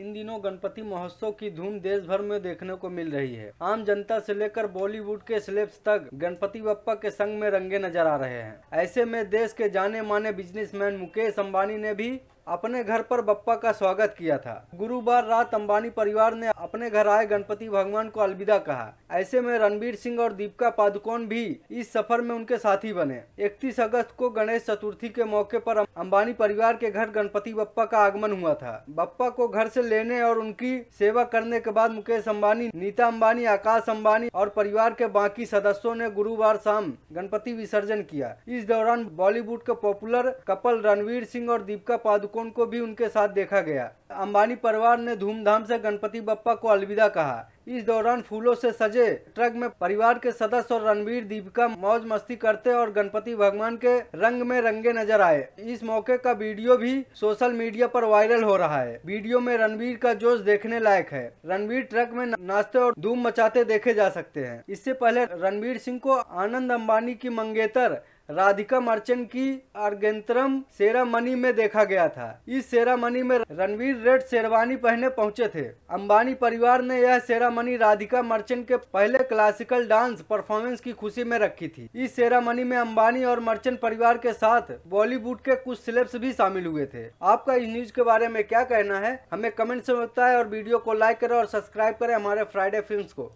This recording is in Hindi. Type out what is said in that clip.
इन दिनों गणपति महोत्सव की धूम देश भर में देखने को मिल रही है आम जनता से लेकर बॉलीवुड के सिलेब्स तक गणपति बप्पा के संग में रंगे नजर आ रहे हैं ऐसे में देश के जाने माने बिजनेसमैन मुकेश अंबानी ने भी अपने घर पर बप्पा का स्वागत किया था गुरुवार रात अंबानी परिवार ने अपने घर आए गणपति भगवान को अलविदा कहा ऐसे में रणबीर सिंह और दीपिका पादुकोण भी इस सफर में उनके साथी बने 31 अगस्त को गणेश चतुर्थी के मौके पर अंबानी परिवार के घर गणपति बप्पा का आगमन हुआ था बप्पा को घर से लेने और उनकी सेवा करने के बाद मुकेश अम्बानी नीता अम्बानी आकाश अम्बानी और परिवार के बाकी सदस्यों ने गुरुवार शाम गणपति विसर्जन किया इस दौरान बॉलीवुड के पॉपुलर कपल रणवीर सिंह और दीपिका पादुकोण लोगों को भी उनके साथ देखा गया अंबानी परिवार ने धूमधाम से गणपति बप्पा को अलविदा कहा इस दौरान फूलों से सजे ट्रक में परिवार के सदस्य और रणवीर दीपिका मौज मस्ती करते और गणपति भगवान के रंग में रंगे नजर आए इस मौके का वीडियो भी सोशल मीडिया पर वायरल हो रहा है वीडियो में रणवीर का जोश देखने लायक है रणवीर ट्रक में नाचते और धूम मचाते देखे जा सकते हैं इससे पहले रणवीर सिंह को आनंद अम्बानी की मंगेतर राधिका मर्चेंट की अर्गेंतरम सेरामनी में देखा गया था इस सेरामनी में रणवीर रेड शेरवानी पहने पहुंचे थे अंबानी परिवार ने यह सेरामनी राधिका मर्चेंट के पहले क्लासिकल डांस परफॉर्मेंस की खुशी में रखी थी इस सेरामनी में अंबानी और मर्चेंट परिवार के साथ बॉलीवुड के कुछ सिलेब्स भी शामिल हुए थे आपका इस न्यूज के बारे में क्या कहना है हमें कमेंट से बताए और वीडियो को लाइक करे और सब्सक्राइब करे हमारे फ्राइडे फिल्म को